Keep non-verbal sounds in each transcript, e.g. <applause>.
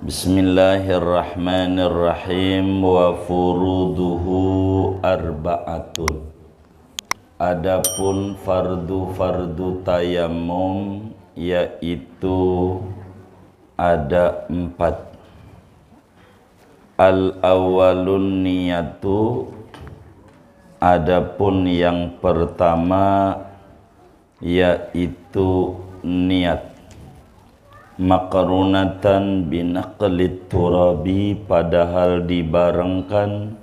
Bismillahirrahmanirrahim wa furuduhu arba'atun Adapun fardu-fardu tayamum yaitu ada empat Al-awwalun niyatu Adapun yang pertama yaitu niat makarunatan binaqlit turabi padahal dibarengkan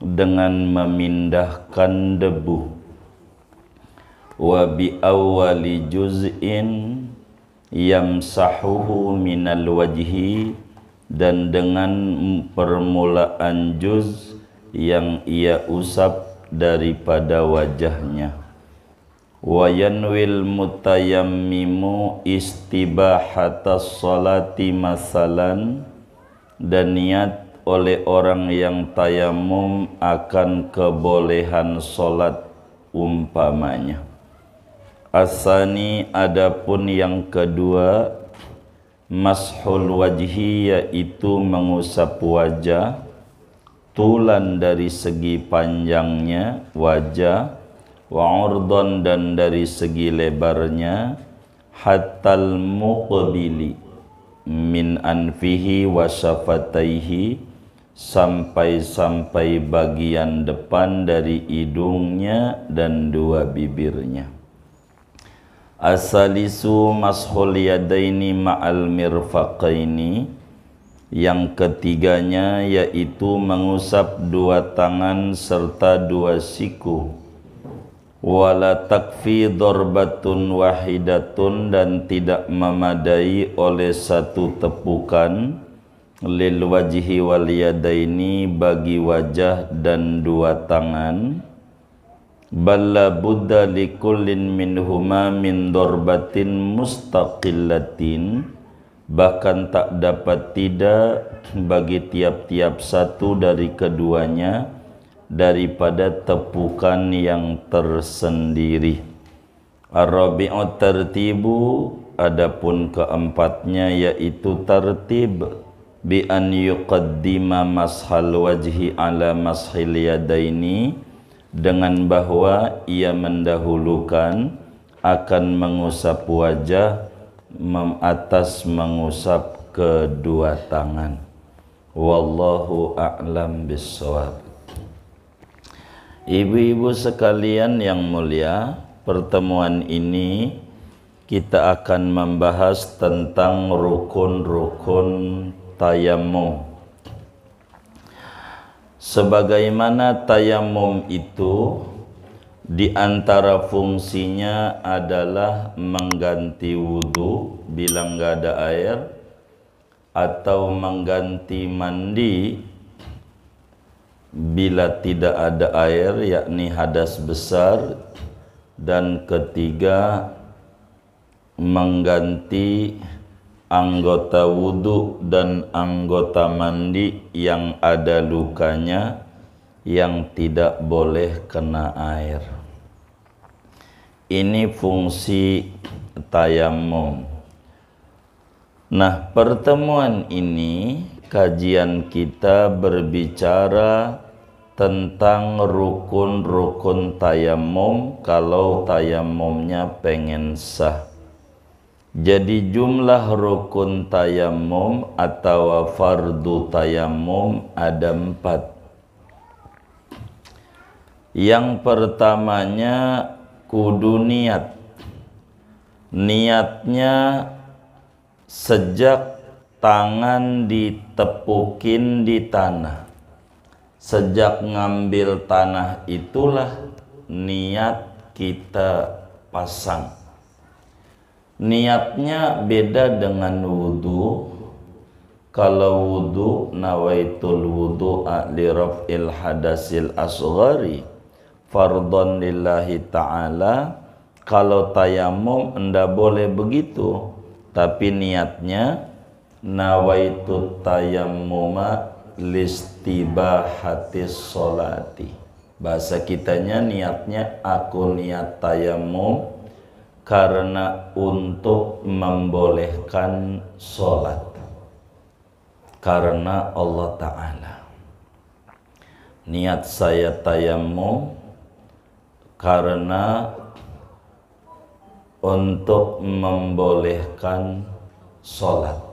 dengan memindahkan debu wa bi awwali juz'in yamsahuhu minal wajhi dan dengan permulaan juz yang ia usap daripada wajahnya wa yanwil mutayammimu istibahatas salati masalan dan niat oleh orang yang tayamum akan kebolehan salat umpamanya asani adapun yang kedua mashul wajhi yaitu mengusap wajah tulan dari segi panjangnya wajah wa urdon dan dari segi lebarnya hatal muqbili min anfihi wa syafataihi sampai-sampai bagian depan dari hidungnya dan dua bibirnya asalisu mashul yadaini ma'al mirfaqaini yang ketiganya yaitu mengusap dua tangan serta dua siku wala takfi dorbatun wahidatun dan tidak memadai oleh satu tepukan lil wajihi wal yadaini bagi wajah dan dua tangan balla buddha likullin minhuma min dorbatin mustaqillatin bahkan tak dapat tidak bagi tiap-tiap satu dari keduanya daripada tepukan yang tersendiri. Ar-rabi'u tertibu adapun keempatnya yaitu tertib bi an yuqaddima mashal wajhi ala mashil yadaini dengan bahwa ia mendahulukan akan mengusap wajah atas mengusap kedua tangan. Wallahu a'lam bissawab. Ibu-ibu sekalian yang mulia, pertemuan ini kita akan membahas tentang rukun-rukun tayamum. Sebagaimana tayamum itu di antara fungsinya adalah mengganti wudhu bila nggak ada air atau mengganti mandi bila tidak ada air yakni hadas besar dan ketiga mengganti anggota wudhu dan anggota mandi yang ada lukanya yang tidak boleh kena air ini fungsi tayamum nah pertemuan ini kajian kita berbicara tentang rukun-rukun tayamum kalau tayamumnya pengen sah. Jadi jumlah rukun tayamum atau fardu tayamum ada empat. Yang pertamanya kudu niat. Niatnya sejak tangan ditepukin di tanah sejak ngambil tanah itulah niat kita pasang niatnya beda dengan wudhu kalau wudhu nawaitul wudhu a'liraf il hadasil asghari fardhon lillahi ta'ala kalau tayamum anda boleh begitu tapi niatnya nawaitul tayammuma hati solati bahasa kitanya niatnya aku niat tayamum karena untuk membolehkan sholat karena Allah Ta'ala niat saya tayamum karena untuk membolehkan sholat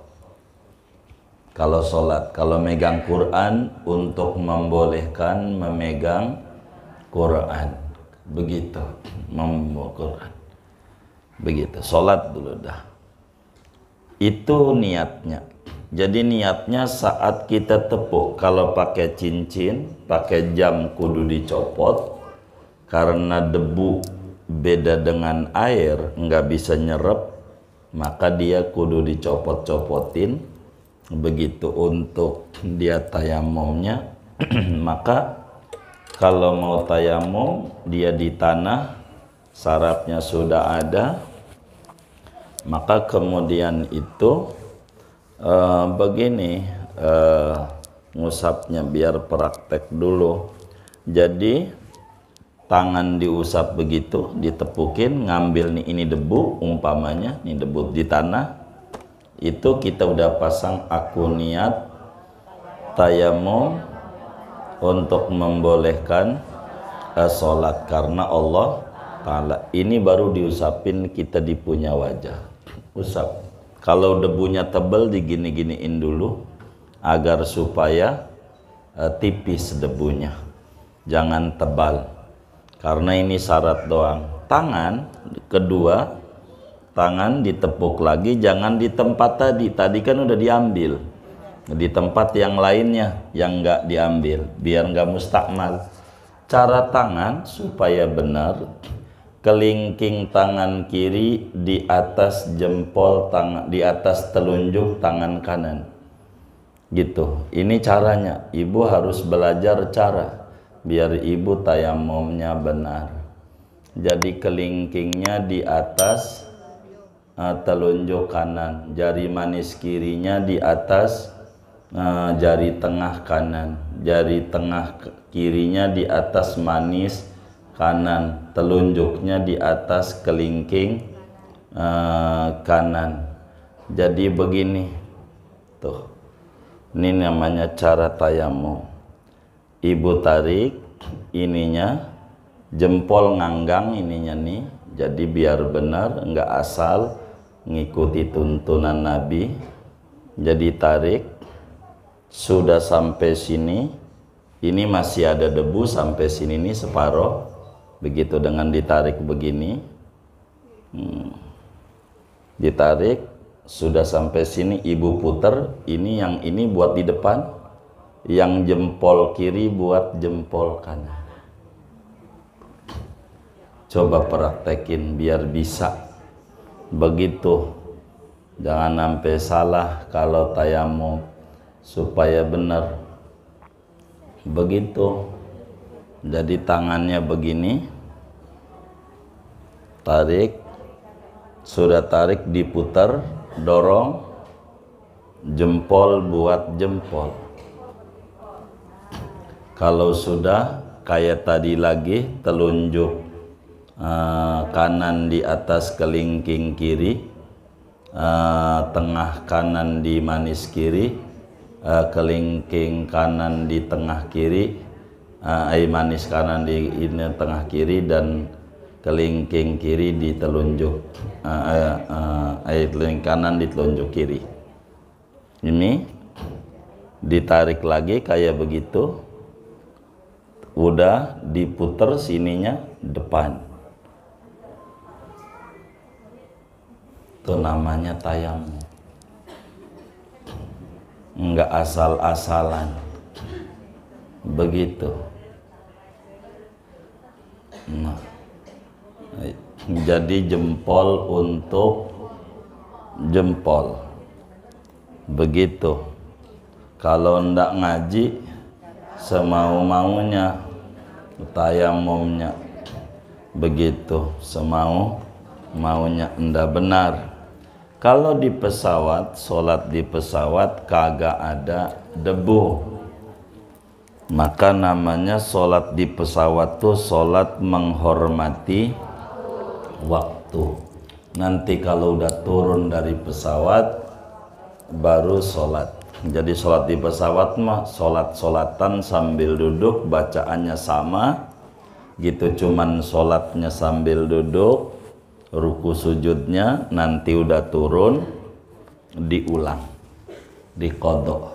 kalau sholat kalau megang Quran untuk membolehkan memegang Quran begitu membawa Quran begitu sholat dulu dah itu niatnya jadi niatnya saat kita tepuk kalau pakai cincin, pakai jam kudu dicopot karena debu beda dengan air nggak bisa nyerep maka dia kudu dicopot-copotin begitu untuk dia tayamumnya <clears throat> maka kalau mau tayamum dia di tanah sarafnya sudah ada maka kemudian itu uh, begini uh, ngusapnya biar praktek dulu jadi tangan diusap begitu ditepukin ngambil nih ini debu umpamanya nih debu di tanah itu kita udah pasang akuniat tayamum untuk membolehkan uh, sholat karena Allah Ta'ala ini baru diusapin kita dipunya wajah usap kalau debunya tebel digini-giniin dulu agar supaya uh, tipis debunya jangan tebal karena ini syarat doang tangan kedua tangan ditepuk lagi jangan di tempat tadi tadi kan udah diambil di tempat yang lainnya yang nggak diambil biar nggak mustakmal cara tangan supaya benar kelingking tangan kiri di atas jempol tangan di atas telunjuk tangan kanan gitu ini caranya ibu harus belajar cara biar ibu tayamumnya benar jadi kelingkingnya di atas uh, telunjuk kanan jari manis kirinya di atas uh, jari tengah kanan jari tengah kirinya di atas manis kanan telunjuknya di atas kelingking uh, kanan jadi begini tuh ini namanya cara tayamu. ibu tarik ininya jempol nganggang ininya nih jadi biar benar nggak asal ngikuti tuntunan Nabi jadi tarik sudah sampai sini ini masih ada debu sampai sini ini separoh begitu dengan ditarik begini hmm, ditarik sudah sampai sini ibu puter ini yang ini buat di depan yang jempol kiri buat jempol kanan coba praktekin biar bisa begitu jangan sampai salah kalau tayamu supaya benar begitu jadi tangannya begini tarik sudah tarik diputar dorong jempol buat jempol kalau sudah kayak tadi lagi telunjuk Eh, kanan di atas kelingking kiri uh, tengah kanan di manis kiri uh, kelingking kanan di tengah kiri uh, manis kanan di ini tengah kiri dan kelingking kiri di telunjuk uh, uh, uh, teling kanan di telunjuk kiri ini ditarik lagi kayak begitu udah diputer sininya depan itu namanya tayamu enggak asal-asalan begitu nah jadi jempol untuk jempol begitu kalau ndak ngaji semau-maunya tayamumnya begitu semau maunya ndak benar kalau di pesawat, sholat di pesawat kagak ada debu. Maka namanya sholat di pesawat tuh sholat menghormati waktu. Nanti kalau udah turun dari pesawat, baru sholat. Jadi sholat di pesawat mah sholat-sholatan sambil duduk, bacaannya sama. Gitu cuman sholatnya sambil duduk, ruku sujudnya nanti udah turun diulang dikodok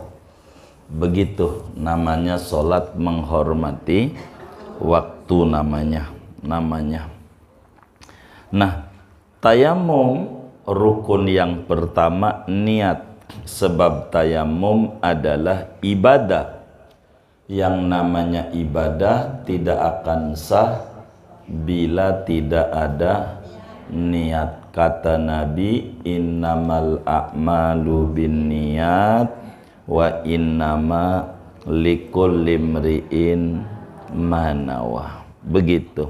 begitu namanya sholat menghormati waktu namanya namanya nah tayamum rukun yang pertama niat sebab tayamum adalah ibadah yang namanya ibadah tidak akan sah bila tidak ada niat kata Nabi innamal a'malu bin niat wa innama likul limri'in manawa begitu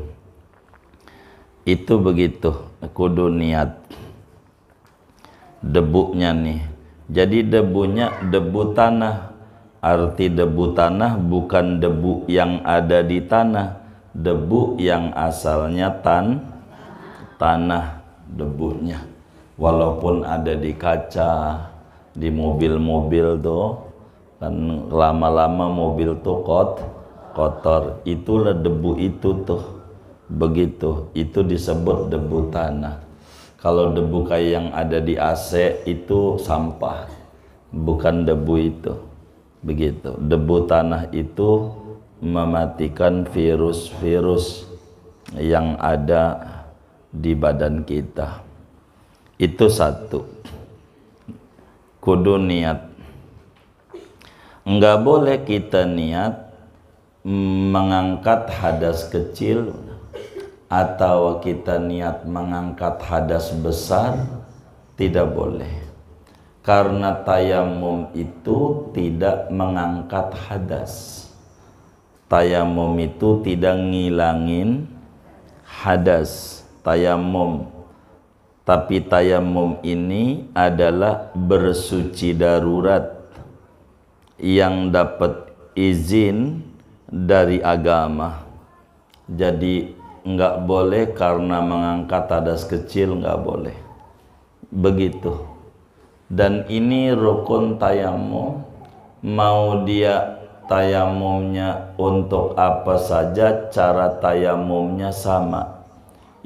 itu begitu kudu niat debuknya nih jadi debunya debu tanah arti debu tanah bukan debu yang ada di tanah debu yang asalnya tan tanah debunya, walaupun ada di kaca di mobil-mobil tuh kan lama-lama mobil tuh kot kotor itulah debu itu tuh begitu itu disebut debu tanah kalau debu kayak yang ada di AC itu sampah bukan debu itu begitu debu tanah itu mematikan virus-virus yang ada di badan kita. Itu satu. Kudu niat. Enggak boleh kita niat mengangkat hadas kecil atau kita niat mengangkat hadas besar tidak boleh karena tayamum itu tidak mengangkat hadas tayamum itu tidak ngilangin hadas tayamum tapi tayamum ini adalah bersuci darurat yang dapat izin dari agama jadi enggak boleh karena mengangkat tadas kecil enggak boleh begitu dan ini rukun tayamum mau dia tayamumnya untuk apa saja cara tayamumnya sama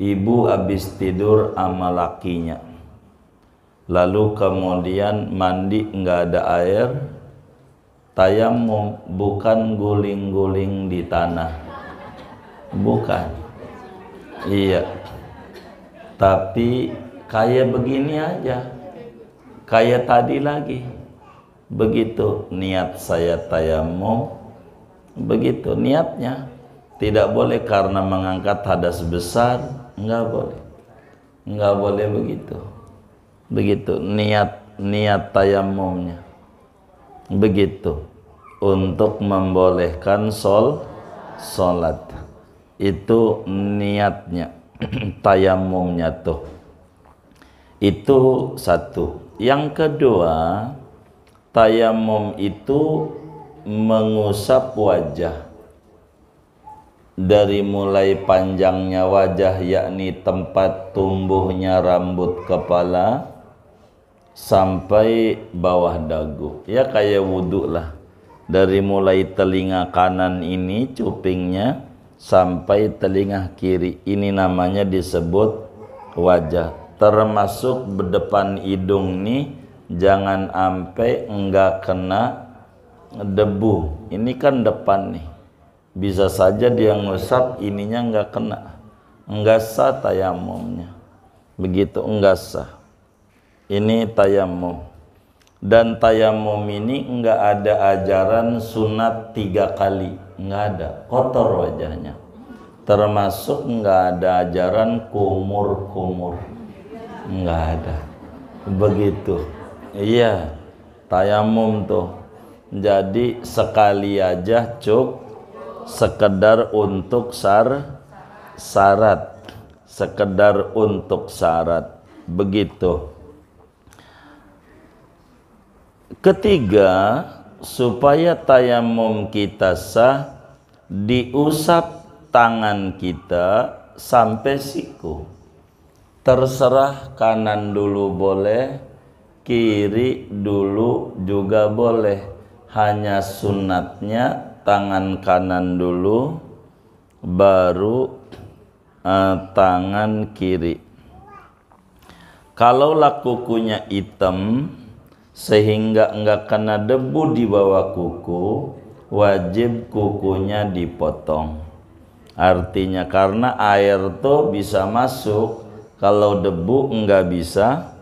ibu habis tidur sama lakinya lalu kemudian mandi nggak ada air tayamum bukan guling-guling di tanah bukan iya tapi kayak begini aja kayak tadi lagi begitu niat saya tayamum begitu niatnya tidak boleh karena mengangkat hadas besar nggak boleh nggak boleh begitu begitu niat niat tayamumnya begitu untuk membolehkan sol salat itu niatnya <clears throat> tayamumnya tuh itu satu yang kedua tayamum itu mengusap wajah dari mulai panjangnya wajah yakni tempat tumbuhnya rambut kepala sampai bawah dagu ya kayak wudhu lah dari mulai telinga kanan ini cupingnya sampai telinga kiri ini namanya disebut wajah termasuk depan hidung nih jangan sampai enggak kena debu ini kan depan nih bisa saja dia ngusap ininya enggak kena enggak sah tayamumnya begitu enggak sah ini tayamum dan tayamum ini enggak ada ajaran sunat tiga kali enggak ada kotor wajahnya termasuk enggak ada ajaran kumur-kumur nggak ada begitu iya tayamum tuh jadi sekali aja cuk sekedar untuk sar syarat sekedar untuk syarat begitu ketiga supaya tayamum kita sah diusap tangan kita sampai siku terserah kanan dulu boleh kiri dulu juga boleh hanya sunatnya tangan kanan dulu baru uh, tangan kiri kalaulah kukunya hitam sehingga enggak kena debu di bawah kuku wajib kukunya dipotong artinya karena air tuh bisa masuk kalau debu enggak bisa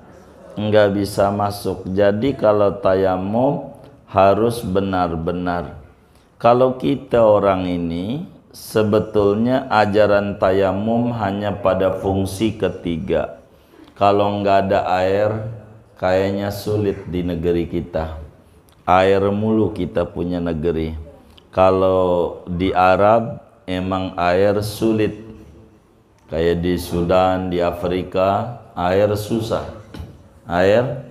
enggak bisa masuk jadi kalau tayamum harus benar-benar kalau kita orang ini sebetulnya ajaran tayamum hanya pada fungsi ketiga. Kalau nggak ada air, kayaknya sulit di negeri kita. Air mulu kita punya negeri. Kalau di Arab emang air sulit. Kayak di Sudan, di Afrika, air susah. Air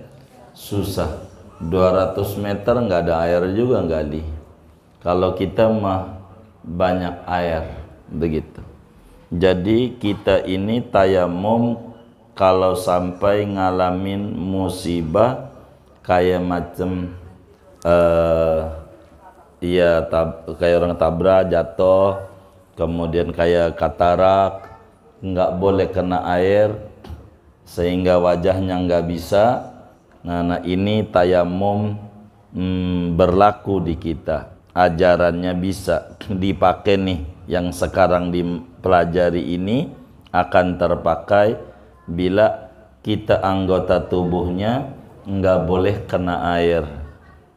susah. 200 meter nggak ada air juga nggak di kalau kita mah banyak air begitu jadi kita ini tayamum kalau sampai ngalamin musibah kayak macam uh, eh, iya tab, kayak orang tabrak jatuh kemudian kayak katarak nggak boleh kena air sehingga wajahnya nggak bisa nah, nah ini tayamum hmm, berlaku di kita ajarannya bisa dipakai nih yang sekarang dipelajari ini akan terpakai bila kita anggota tubuhnya nggak boleh kena air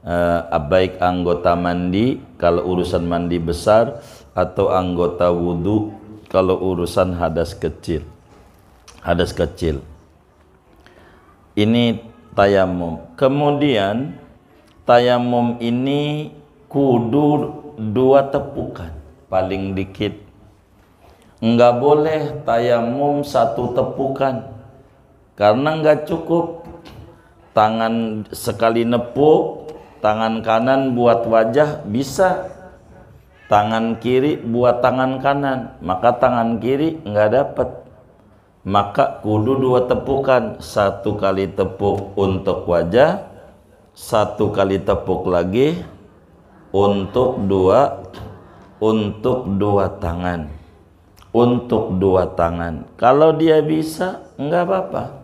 eh, baik anggota mandi kalau urusan mandi besar atau anggota wudhu kalau urusan hadas kecil hadas kecil ini tayamum kemudian tayamum ini kudu dua tepukan paling dikit enggak boleh tayamum satu tepukan karena enggak cukup tangan sekali nepuk tangan kanan buat wajah bisa tangan kiri buat tangan kanan maka tangan kiri enggak dapat maka kudu dua tepukan satu kali tepuk untuk wajah satu kali tepuk lagi untuk dua untuk dua tangan untuk dua tangan kalau dia bisa enggak apa-apa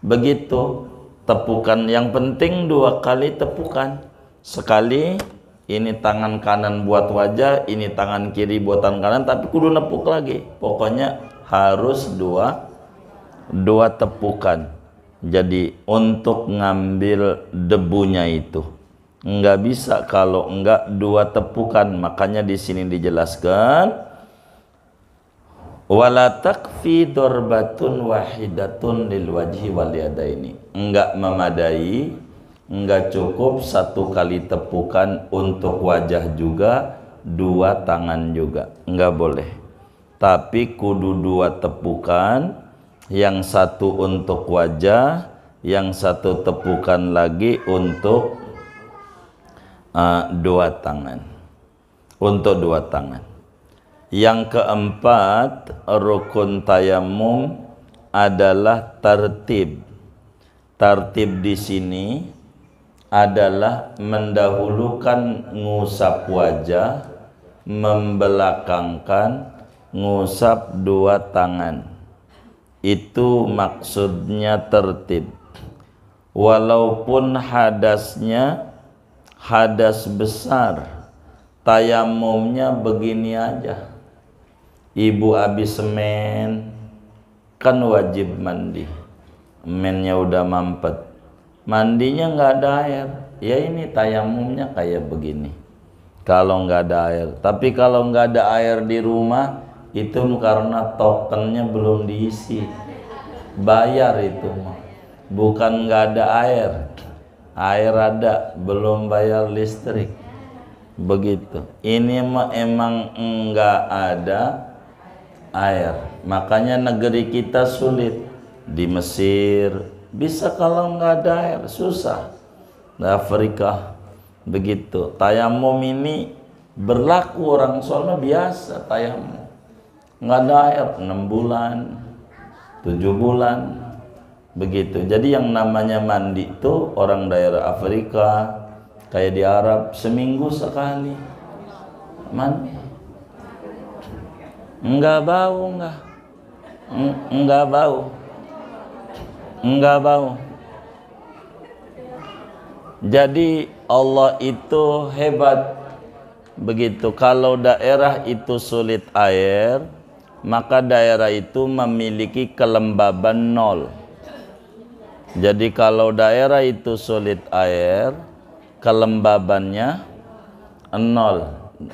begitu tepukan yang penting dua kali tepukan sekali ini tangan kanan buat wajah ini tangan kiri buat tangan kanan tapi kudu nepuk lagi pokoknya harus dua dua tepukan jadi untuk ngambil debunya itu enggak bisa kalau enggak dua tepukan makanya di sini dijelaskan wala takfi dorbatun wahidatun lil wajhi wal yadaini enggak memadai enggak cukup satu kali tepukan untuk wajah juga dua tangan juga enggak boleh tapi kudu dua tepukan yang satu untuk wajah yang satu tepukan lagi untuk uh, dua tangan. Untuk dua tangan. Yang keempat, rukun tayamum adalah tertib. Tertib di sini adalah mendahulukan ngusap wajah, membelakangkan ngusap dua tangan. Itu maksudnya tertib. Walaupun hadasnya hadas besar tayamumnya begini aja ibu habis semen kan wajib mandi mennya udah mampet mandinya nggak ada air ya ini tayamumnya kayak begini kalau nggak ada air tapi kalau nggak ada air di rumah itu karena tokennya belum diisi bayar itu mah bukan nggak ada air air ada, belum bayar listrik. Begitu. Ini emang enggak ada air. Makanya negeri kita sulit. Di Mesir bisa kalau enggak ada air susah. Di Afrika begitu. Tayamum ini berlaku orang soalnya biasa tayamum. Enggak ada air 6 bulan, 7 bulan, begitu jadi yang namanya mandi itu orang daerah Afrika kayak di Arab seminggu sekali mandi enggak bau enggak enggak bau enggak bau jadi Allah itu hebat begitu kalau daerah itu sulit air maka daerah itu memiliki kelembaban nol jadi kalau daerah itu solid air, kelembabannya nol,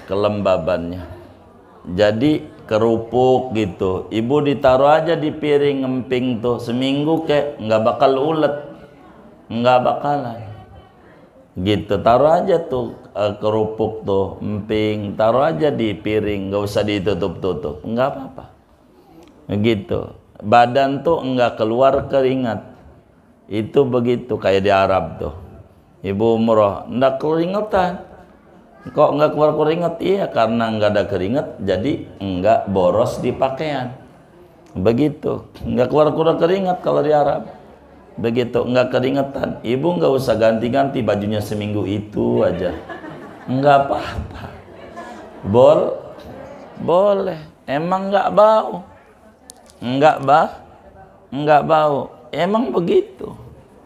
kelembabannya. Jadi kerupuk gitu. Ibu ditaruh aja di piring emping tuh seminggu kek nggak bakal ulet, nggak bakalan. Gitu taruh aja tuh uh, kerupuk tuh emping, taruh aja di piring, nggak usah ditutup-tutup, nggak apa-apa. Gitu. Badan tuh nggak keluar keringat. Itu begitu kayak di Arab tuh. Ibu umroh, ndak keringetan. Kok nggak keluar keringet? Iya, karena nggak ada keringet, jadi nggak boros di pakaian. Begitu, nggak keluar keluar keringet kalau di Arab. Begitu, nggak keringetan. Ibu nggak usah ganti-ganti bajunya seminggu itu aja. Nggak apa-apa. Bol, boleh. Emang nggak bau? Nggak bah, nggak bau. Emang begitu.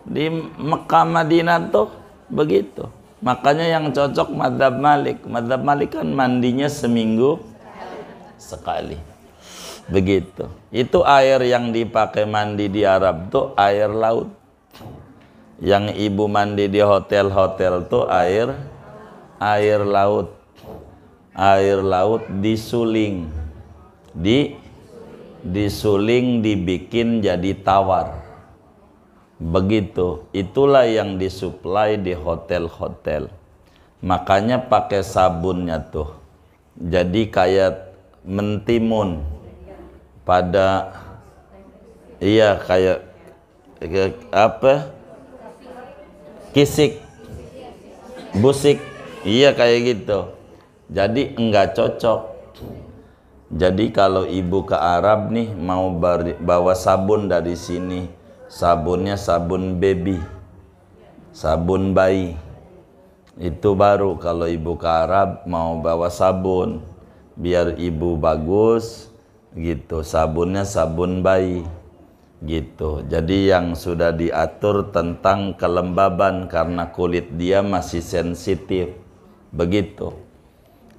Di Mekah Madinah tuh begitu. Makanya yang cocok madhab Malik. Madhab Malik kan mandinya seminggu sekali. Begitu. Itu air yang dipakai mandi di Arab tuh air laut. Yang ibu mandi di hotel-hotel tuh air air laut. Air laut disuling. Di disuling dibikin jadi tawar Begitu, itulah yang disuplai di hotel-hotel. Makanya pakai sabunnya tuh. Jadi kayak mentimun pada iya kayak apa kisik busik iya kayak gitu jadi enggak cocok jadi kalau ibu ke Arab nih mau bawa sabun dari sini sabunnya sabun baby, sabun bayi. Itu baru kalau ibu ke Arab mau bawa sabun, biar ibu bagus gitu. Sabunnya sabun bayi gitu. Jadi yang sudah diatur tentang kelembaban karena kulit dia masih sensitif. Begitu.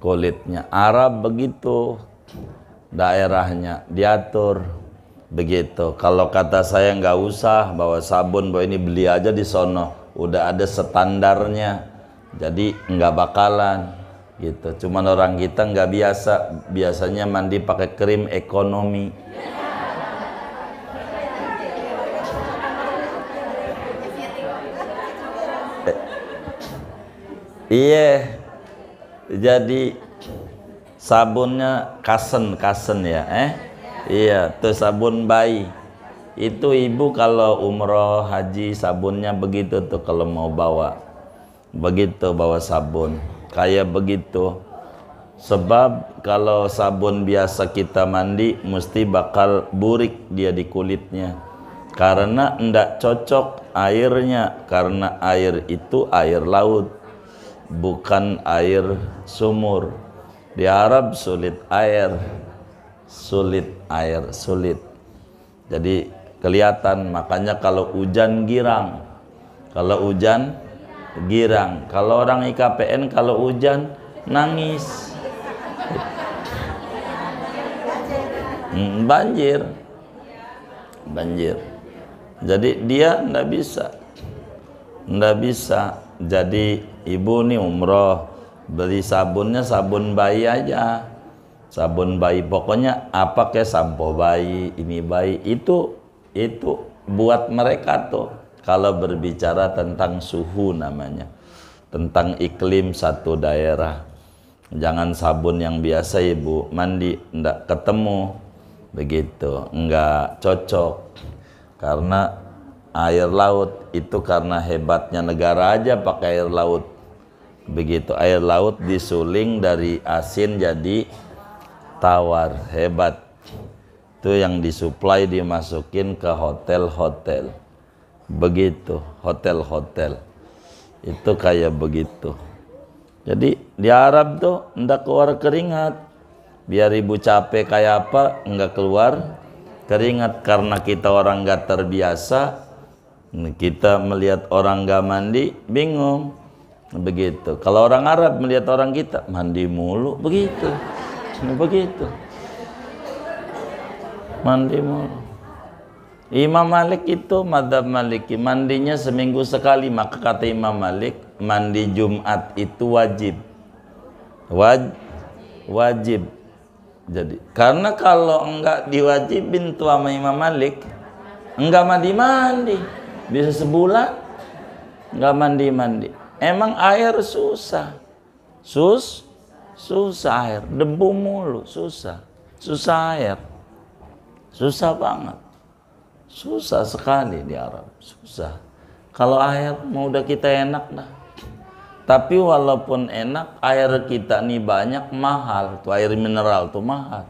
Kulitnya Arab begitu. Daerahnya diatur Begitu. Kalau kata saya nggak usah bawa sabun, bawa ini beli aja di sono. Udah ada standarnya. Jadi nggak bakalan gitu. Cuman orang kita nggak biasa. Biasanya mandi pakai krim ekonomi. Eh, iya, jadi sabunnya kasen kasen ya, eh? Iya, tuh sabun bayi. Itu ibu kalau umroh haji sabunnya begitu tuh kalau mau bawa. Begitu bawa sabun. Kayak begitu. Sebab kalau sabun biasa kita mandi mesti bakal burik dia di kulitnya. Karena ndak cocok airnya karena air itu air laut bukan air sumur. Di Arab sulit air sulit air sulit jadi kelihatan makanya kalau hujan girang kalau hujan girang kalau orang IKPN kalau hujan nangis hmm, banjir banjir jadi dia ndak bisa ndak bisa jadi ibu nih umroh beli sabunnya sabun bayi aja sabun bayi pokoknya apa kayak sampo bayi ini bayi itu itu buat mereka tuh kalau berbicara tentang suhu namanya tentang iklim satu daerah jangan sabun yang biasa ibu mandi ndak ketemu begitu nggak cocok karena air laut itu karena hebatnya negara aja pakai air laut begitu air laut disuling dari asin jadi tawar hebat itu yang disuplai dimasukin ke hotel-hotel begitu hotel-hotel itu kayak begitu jadi di Arab tuh ndak keluar keringat biar ibu capek kayak apa nggak keluar keringat karena kita orang nggak terbiasa kita melihat orang nggak mandi bingung begitu kalau orang Arab melihat orang kita mandi mulu begitu begitu mandi mulu Imam Malik itu madhab maliki mandinya seminggu sekali maka kata Imam Malik mandi Jumat itu wajib Waj wajib jadi karena kalau enggak diwajibin tuh sama Imam Malik enggak mandi-mandi bisa sebulan enggak mandi-mandi emang air susah sus susah air, debu mulu, susah, susah air, susah banget, susah sekali di Arab, susah. Kalau air mau udah kita enak dah. Tapi walaupun enak, air kita nih banyak mahal, tuh air mineral tuh mahal.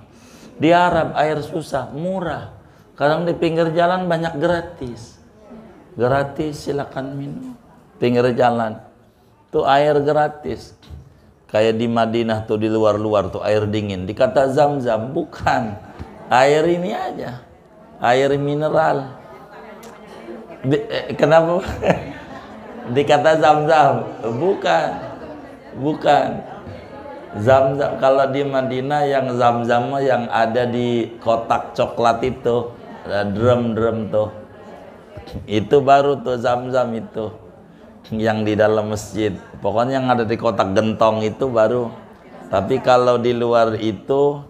Di Arab air susah, murah. Kadang di pinggir jalan banyak gratis. Gratis silakan minum. Pinggir jalan. Tuh air gratis kayak di Madinah tuh di luar-luar tuh air dingin dikata zam-zam bukan air ini aja air mineral di, eh, kenapa <laughs> dikata zam-zam bukan bukan zam-zam kalau di Madinah yang zam-zam yang ada di kotak coklat itu drum-drum tuh itu baru tuh zam-zam itu yang di dalam masjid. Pokoknya yang ada di kotak gentong itu baru. Tapi kalau di luar itu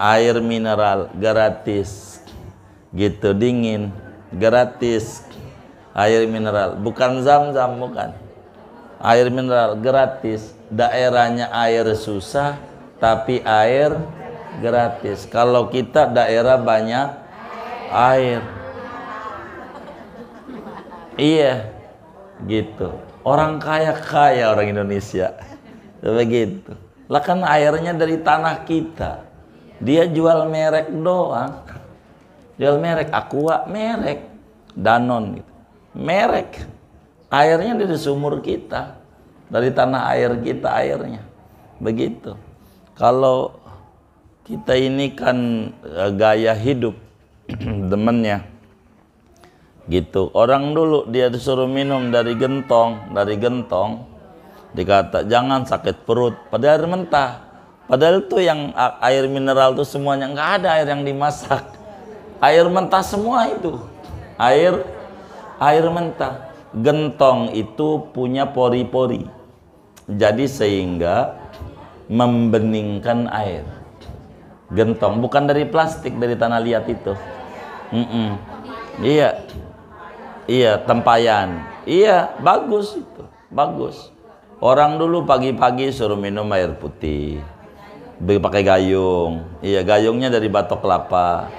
air mineral gratis. Gitu dingin, gratis. Air mineral, bukan zam-zam bukan. Air mineral gratis. Daerahnya air susah, tapi air gratis. Kalau kita daerah banyak air. Iya, gitu orang kaya kaya orang Indonesia begitu lah kan airnya dari tanah kita dia jual merek doang jual merek aqua merek danon gitu. merek airnya dari sumur kita dari tanah air kita airnya begitu kalau kita ini kan eh, gaya hidup <clears throat> demennya gitu orang dulu dia disuruh minum dari gentong dari gentong dikata jangan sakit perut padahal mentah padahal tuh yang air mineral itu semuanya nggak ada air yang dimasak air mentah semua itu air air mentah gentong itu punya pori-pori jadi sehingga membeningkan air gentong bukan dari plastik dari tanah liat itu mm -mm. iya Iya, tempayan. Iya, bagus itu. Bagus. Orang dulu pagi-pagi suruh minum air putih. Pakai gayung. Iya, gayungnya dari batok kelapa.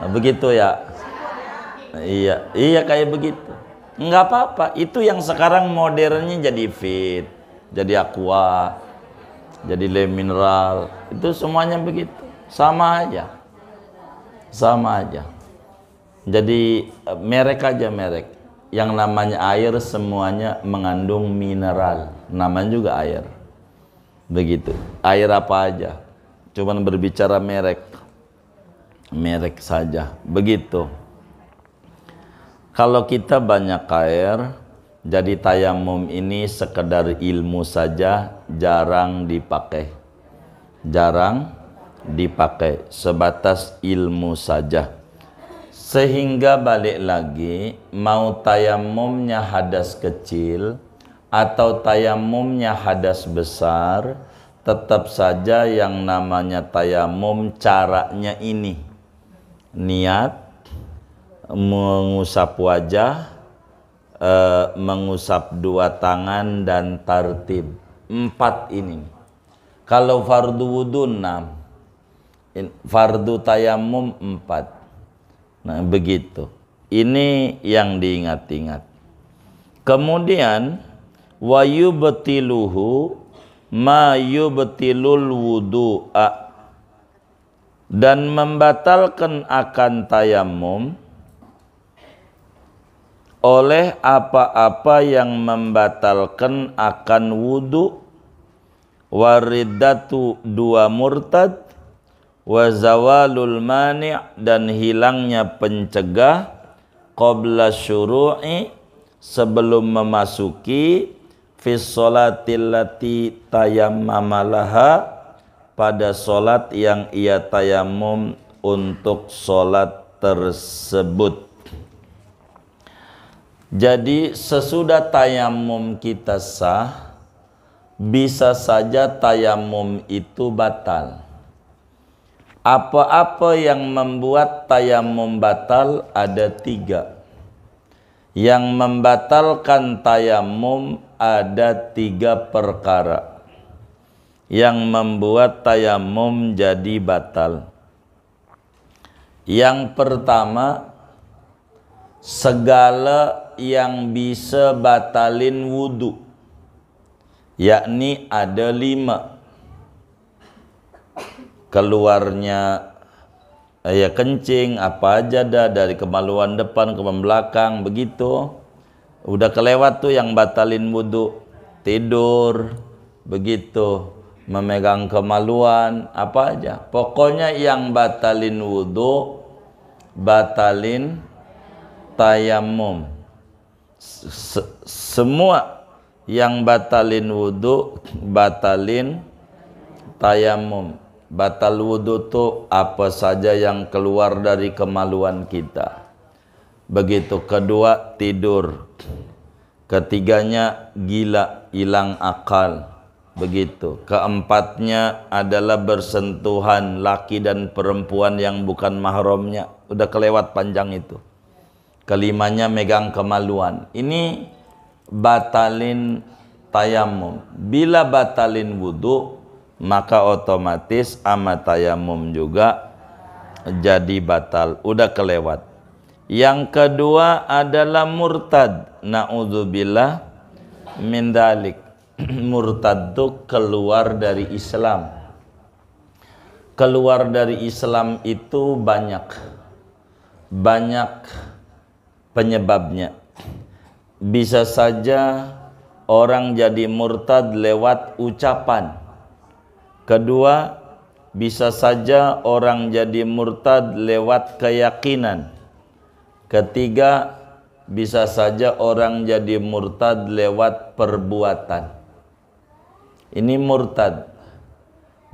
Nah, begitu ya. Iya, iya kayak begitu. Enggak apa-apa. Itu yang sekarang modernnya jadi fit, jadi aqua, jadi le mineral. Itu semuanya begitu. Sama aja. Sama aja. Jadi eh, merek aja merek. Yang namanya air semuanya mengandung mineral. Namanya juga air. Begitu. Air apa aja. Cuman berbicara merek. Merek saja. Begitu. Kalau kita banyak air, jadi tayamum ini sekedar ilmu saja jarang dipakai. Jarang dipakai sebatas ilmu saja sehingga balik lagi mau tayamumnya hadas kecil atau tayamumnya hadas besar tetap saja yang namanya tayamum caranya ini niat mengusap wajah e, mengusap dua tangan dan tartib empat ini kalau fardu wudhu enam fardu tayamum empat Nah, begitu. Ini yang diingat-ingat. Kemudian wa yubtiluhu ma yubtilul wudu'a dan membatalkan akan tayamum oleh apa-apa yang membatalkan akan wudu waridatu dua murtad wa zawalul mani' dan hilangnya pencegah qabla syuru'i sebelum memasuki fis sholatil lati tayammamalaha pada solat yang ia tayamum untuk solat tersebut. Jadi sesudah tayamum kita sah, bisa saja tayamum itu batal. Apa-apa yang membuat tayamum batal ada tiga. Yang membatalkan tayamum ada tiga perkara. Yang membuat tayamum jadi batal. Yang pertama, segala yang bisa batalin wudhu. Yakni ada lima keluarnya eh, ya kencing apa aja dah dari kemaluan depan ke belakang begitu udah kelewat tuh yang batalin wudhu tidur begitu memegang kemaluan apa aja pokoknya yang batalin wudhu batalin tayamum semua yang batalin wudhu batalin tayamum batal wudhu itu apa saja yang keluar dari kemaluan kita. Begitu kedua tidur. Ketiganya gila, hilang akal. Begitu. Keempatnya adalah bersentuhan laki dan perempuan yang bukan mahramnya. Udah kelewat panjang itu. Kelimanya megang kemaluan. Ini batalin tayamum. Bila batalin wudhu, maka otomatis amatayamum juga jadi batal, udah kelewat. Yang kedua adalah murtad. Na'udzubillah min dalik. <clears throat> murtad itu keluar dari Islam. Keluar dari Islam itu banyak. Banyak penyebabnya. Bisa saja orang jadi murtad lewat ucapan Kedua, bisa saja orang jadi murtad lewat keyakinan. Ketiga, bisa saja orang jadi murtad lewat perbuatan. Ini murtad.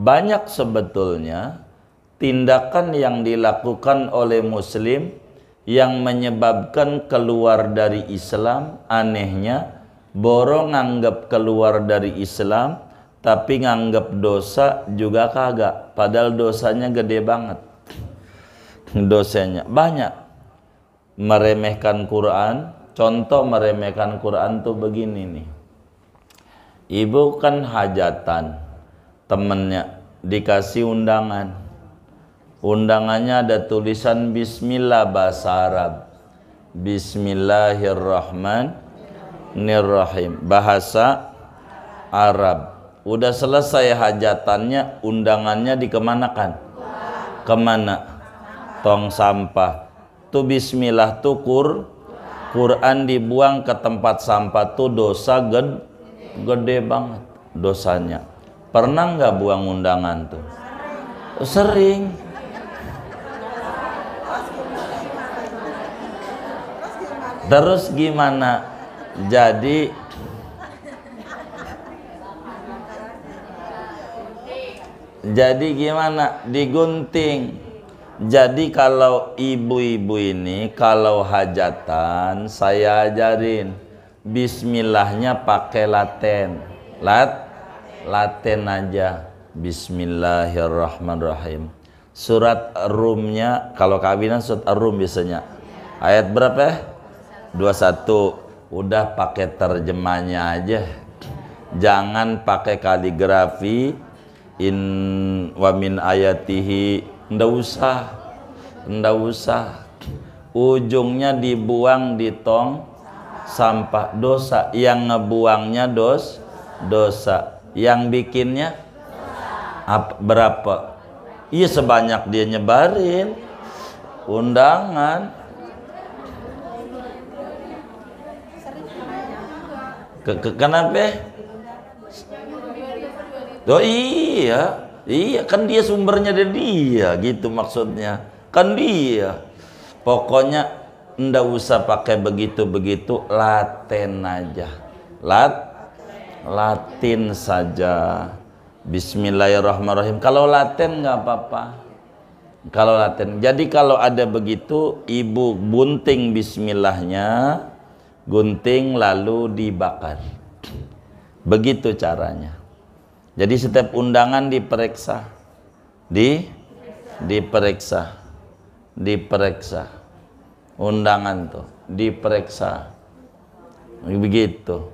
Banyak sebetulnya tindakan yang dilakukan oleh muslim yang menyebabkan keluar dari Islam anehnya borong anggap keluar dari Islam tapi nganggap dosa juga kagak padahal dosanya gede banget dosanya banyak meremehkan Quran contoh meremehkan Quran tuh begini nih ibu kan hajatan temennya dikasih undangan undangannya ada tulisan bismillah bahasa Arab bismillahirrahmanirrahim bahasa Arab udah selesai hajatannya undangannya dikemanakan kemana tong sampah Tu bismillah tukur, Quran dibuang ke tempat sampah tuh dosa ged, gede banget dosanya pernah nggak buang undangan tuh sering terus gimana jadi Jadi gimana? Digunting. Jadi kalau ibu-ibu ini kalau hajatan saya ajarin bismillahnya pakai laten. Lat laten aja. Bismillahirrahmanirrahim. Surat Rumnya kalau kawinan surat Rum biasanya. Ayat berapa ya? 21. Udah pakai terjemahnya aja. Jangan pakai kaligrafi, in wa min ayatihi ndak usah ndak usah ujungnya dibuang di tong sampah dosa yang ngebuangnya dos dosa yang bikinnya apa, berapa iya sebanyak dia nyebarin undangan ke, ke kenapa Do iya, iya kan dia sumbernya dari dia gitu maksudnya. Kan dia. Pokoknya ndak usah pakai begitu-begitu, laten aja. Lat latin saja. Bismillahirrahmanirrahim. Kalau laten nggak apa-apa. Kalau laten. Jadi kalau ada begitu, ibu bunting bismillahnya, gunting lalu dibakar. Begitu caranya. Jadi setiap undangan diperiksa. Di diperiksa. Diperiksa. Undangan tuh diperiksa. Begitu.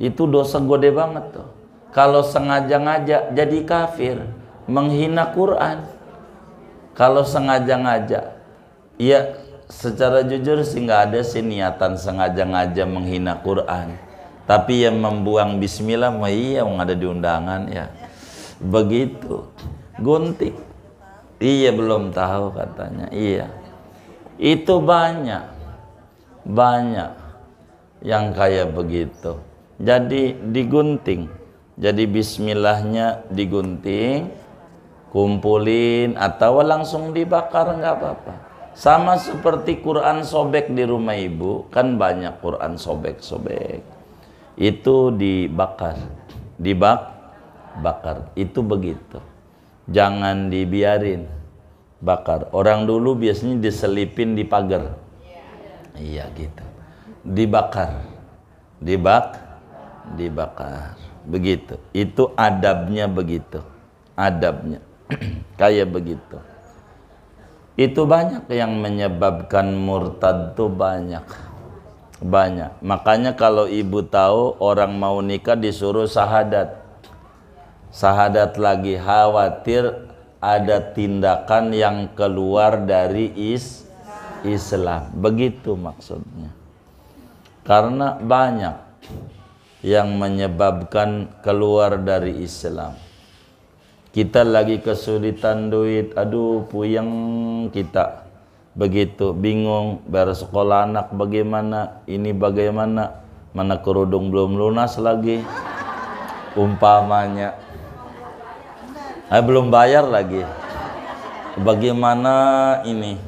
Itu dosa gede banget tuh. Kalau sengaja ngajak jadi kafir, menghina Quran. Kalau sengaja ngajak, ya secara jujur sih nggak ada sih niatan sengaja ngajak menghina Quran tapi yang membuang bismillah mah iya yang ada di undangan ya. Begitu. Gunting. Iya belum tahu katanya. Iya. Itu banyak. Banyak yang kayak begitu. Jadi digunting. Jadi bismillahnya digunting, kumpulin atau langsung dibakar nggak apa-apa. Sama seperti Quran sobek di rumah ibu, kan banyak Quran sobek-sobek itu dibakar dibak bakar itu begitu jangan dibiarin bakar orang dulu biasanya diselipin di pagar iya gitu dibakar dibak dibakar begitu itu adabnya begitu adabnya <clears throat> kayak begitu itu banyak yang menyebabkan murtad tuh banyak banyak makanya kalau ibu tahu orang mau nikah disuruh sahadat sahadat lagi khawatir ada tindakan yang keluar dari is Islam begitu maksudnya karena banyak yang menyebabkan keluar dari Islam kita lagi kesulitan duit aduh puyeng kita begitu bingung bayar sekolah anak bagaimana ini bagaimana mana kerudung belum lunas lagi umpamanya eh, belum bayar lagi bagaimana ini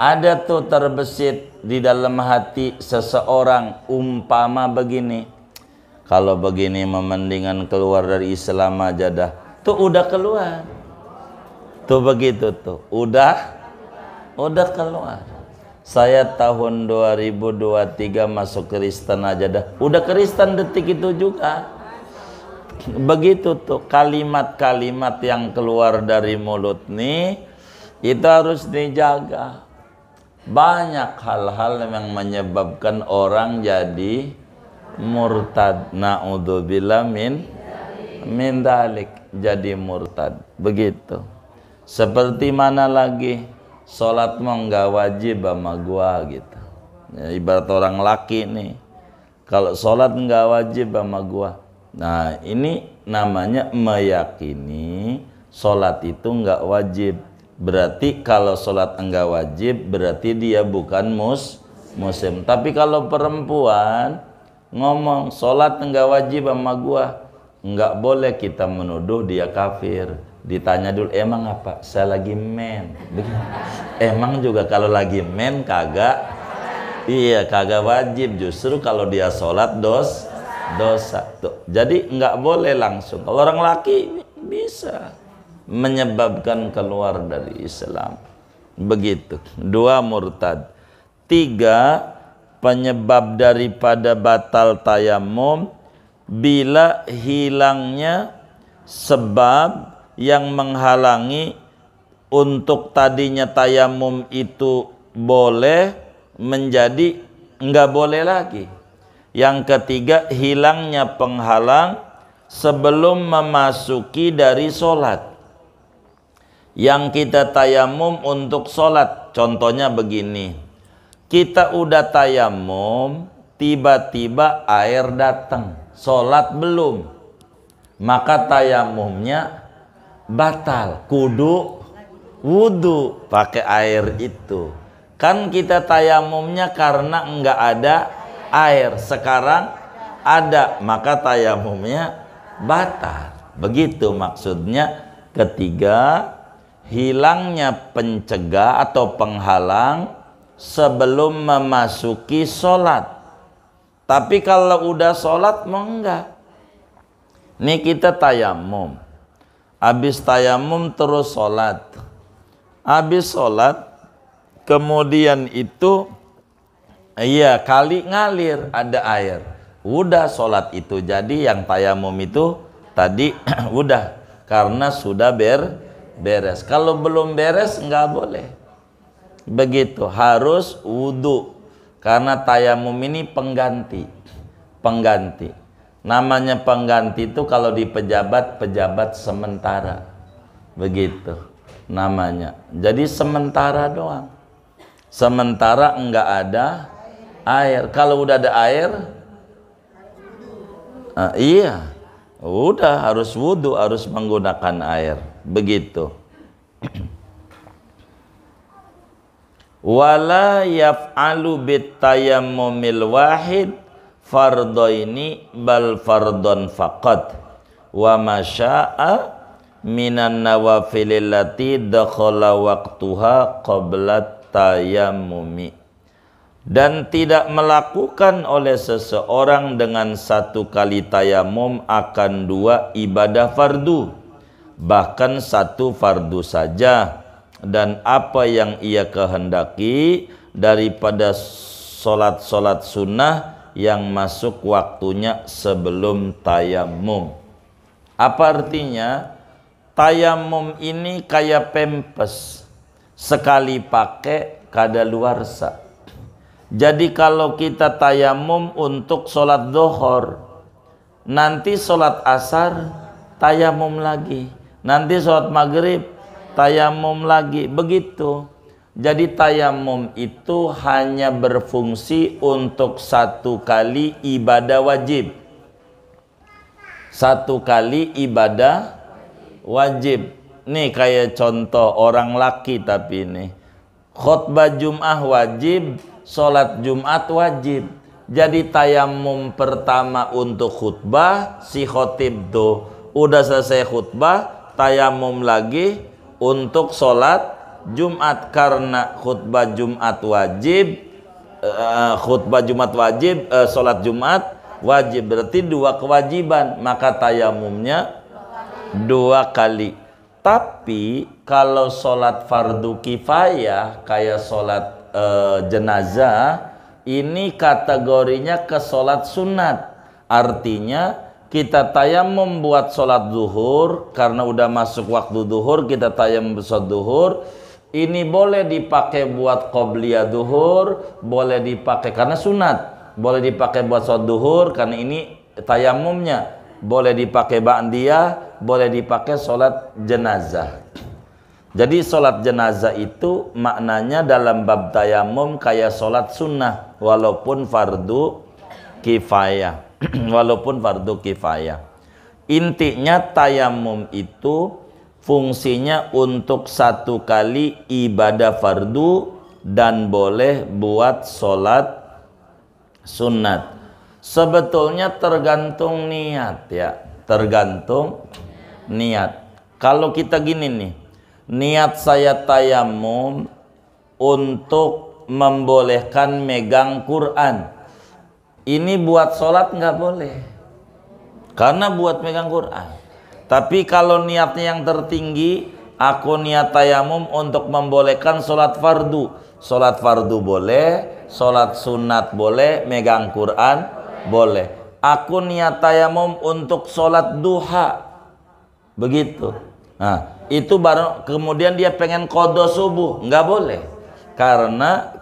ada tuh terbesit di dalam hati seseorang umpama begini kalau begini memendingan keluar dari Islam aja dah tuh udah keluar tuh begitu tuh udah Udah oh, keluar. Saya tahun 2023 masuk Kristen aja dah. Udah Kristen detik itu juga. Begitu tuh kalimat-kalimat yang keluar dari mulut nih itu harus dijaga. Banyak hal-hal yang menyebabkan orang jadi murtad. Na'udzubillah min min dalik jadi murtad. Begitu. Seperti mana lagi? sholat mau nggak wajib sama gua gitu ya, ibarat orang laki nih kalau sholat nggak wajib sama gua nah ini namanya meyakini sholat itu nggak wajib berarti kalau sholat enggak wajib berarti dia bukan mus musim. tapi kalau perempuan ngomong sholat enggak wajib sama gua nggak boleh kita menuduh dia kafir ditanya dulu emang apa saya lagi men emang juga kalau lagi men kagak iya kagak wajib justru kalau dia sholat dos dosa tuh jadi nggak boleh langsung kalau orang laki bisa menyebabkan keluar dari Islam begitu dua murtad tiga penyebab daripada batal tayamum bila hilangnya sebab yang menghalangi untuk tadinya tayamum itu boleh menjadi nggak boleh lagi. Yang ketiga hilangnya penghalang sebelum memasuki dari solat. Yang kita tayamum untuk solat, Contohnya begini. Kita udah tayamum, tiba-tiba air datang. solat belum. Maka tayamumnya batal kudu wudhu pakai air itu kan kita tayamumnya karena enggak ada air sekarang ada maka tayamumnya batal begitu maksudnya ketiga hilangnya pencegah atau penghalang sebelum memasuki sholat tapi kalau udah sholat mau enggak ini kita tayamum habis tayamum terus sholat. Habis sholat, kemudian itu, iya kali ngalir ada air. Udah sholat itu, jadi yang tayamum itu tadi <clears throat> udah, karena sudah ber beres. Kalau belum beres nggak boleh. Begitu, harus wudhu. Karena tayamum ini pengganti. Pengganti. Namanya pengganti itu kalau di pejabat, pejabat sementara. Begitu namanya. Jadi sementara doang. Sementara enggak ada air. Kalau udah ada air, uh, iya, udah harus wudhu, harus menggunakan air. Begitu. <clears throat> Wala yaf'alu bitayammumil wahid fardaini bal fardon fakat, wa masya'a minan nawafilillati dakhala waktuha qoblat tayammumi dan tidak melakukan oleh seseorang dengan satu kali tayamum akan dua ibadah fardu bahkan satu fardu saja dan apa yang ia kehendaki daripada solat-solat sunnah yang masuk waktunya sebelum tayamum. Apa artinya? Tayamum ini kayak pempes. Sekali pakai kada kadaluarsa. Jadi kalau kita tayamum untuk sholat dohor, nanti sholat asar tayamum lagi. Nanti sholat maghrib tayamum lagi. Begitu. Jadi tayamum itu hanya berfungsi untuk satu kali ibadah wajib. Satu kali ibadah wajib. Nih kayak contoh orang laki tapi ini. khutbah Jum'ah wajib, sholat Jum'at wajib. Jadi tayamum pertama untuk khutbah, si khotib tuh. Udah selesai khutbah, tayamum lagi untuk sholat Jumat karena khutbah Jumat wajib uh, khutbah Jumat wajib uh, sholat Jumat wajib berarti dua kewajiban maka tayamumnya dua kali tapi kalau sholat fardu kifayah kayak sholat uh, jenazah ini kategorinya ke sholat sunat artinya kita tayam membuat sholat duhur karena udah masuk waktu duhur kita tayam besok duhur ini boleh dipakai buat qobliya duhur, boleh dipakai karena sunat, boleh dipakai buat sholat duhur karena ini tayamumnya, boleh dipakai ba'diyah, boleh dipakai sholat jenazah. Jadi sholat jenazah itu maknanya dalam bab tayamum kayak sholat sunnah walaupun fardu kifayah. <clears throat> walaupun fardu kifayah. Intinya tayamum itu fungsinya untuk satu kali ibadah fardu dan boleh buat sholat sunat. Sebetulnya tergantung niat ya, tergantung niat. Kalau kita gini nih, niat saya tayamum untuk membolehkan megang Quran. Ini buat sholat nggak boleh. Karena buat megang Quran. Tapi kalau niatnya yang tertinggi, aku niat tayamum untuk membolehkan sholat fardu. Sholat fardu boleh, sholat sunat boleh, megang Quran boleh. Aku niat tayamum untuk sholat duha. Begitu. Nah, itu baru kemudian dia pengen kodo subuh. Nggak boleh. Karena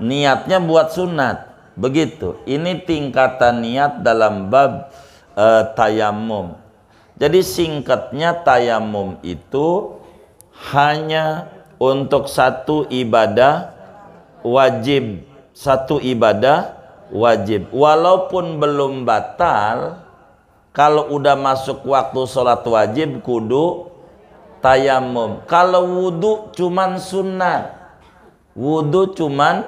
niatnya buat sunat. Begitu. Ini tingkatan niat dalam bab uh, tayamum jadi singkatnya tayamum itu hanya untuk satu ibadah wajib. Satu ibadah wajib. Walaupun belum batal, kalau udah masuk waktu sholat wajib kudu tayamum. Kalau wudhu cuman sunat. Wudhu cuman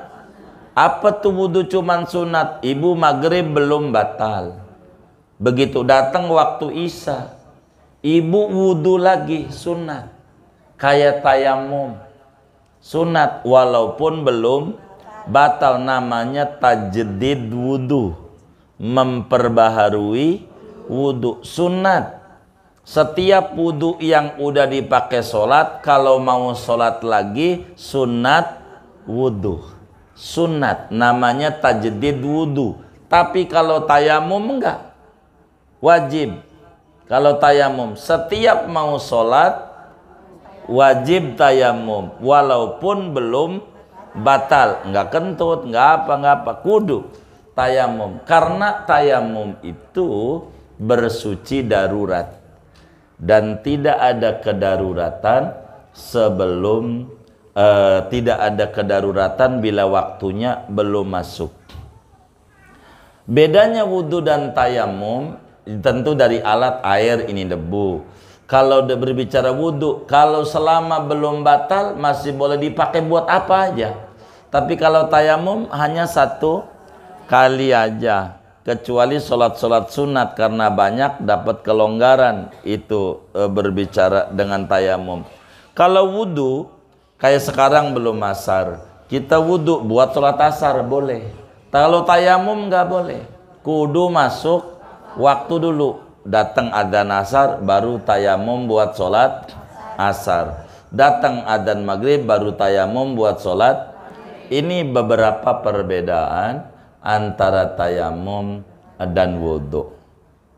apa tuh wudhu cuman sunat? Ibu maghrib belum batal. Begitu datang waktu isya Ibu wudhu lagi sunat. Kayak tayamum. Sunat walaupun belum batal namanya tajdid wudhu. Memperbaharui wudhu. Sunat. Setiap wudhu yang udah dipakai sholat, kalau mau sholat lagi, sunat wudhu. Sunat, namanya tajdid wudhu. Tapi kalau tayamum enggak. Wajib, kalau tayamum, setiap mau sholat wajib tayamum walaupun belum batal, nggak kentut, nggak apa nggak apa, kudu tayamum. Karena tayamum itu bersuci darurat dan tidak ada kedaruratan sebelum uh, tidak ada kedaruratan bila waktunya belum masuk. Bedanya wudhu dan tayamum tentu dari alat air ini debu kalau berbicara wudhu kalau selama belum batal masih boleh dipakai buat apa aja tapi kalau tayamum hanya satu kali aja kecuali sholat-sholat sunat karena banyak dapat kelonggaran itu e, berbicara dengan tayamum kalau wudhu kayak sekarang belum masar kita wudhu buat sholat asar boleh kalau tayamum nggak boleh kudu masuk waktu dulu datang adzan asar baru tayamum buat sholat asar datang adzan maghrib baru tayamum buat sholat ini beberapa perbedaan antara tayamum dan wudhu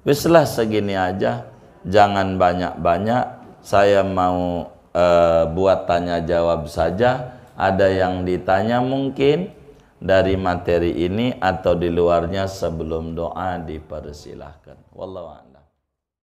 wislah segini aja jangan banyak-banyak saya mau uh, buat tanya jawab saja ada yang ditanya mungkin dari materi ini atau di luarnya sebelum doa dipersilahkan. Wallahualam.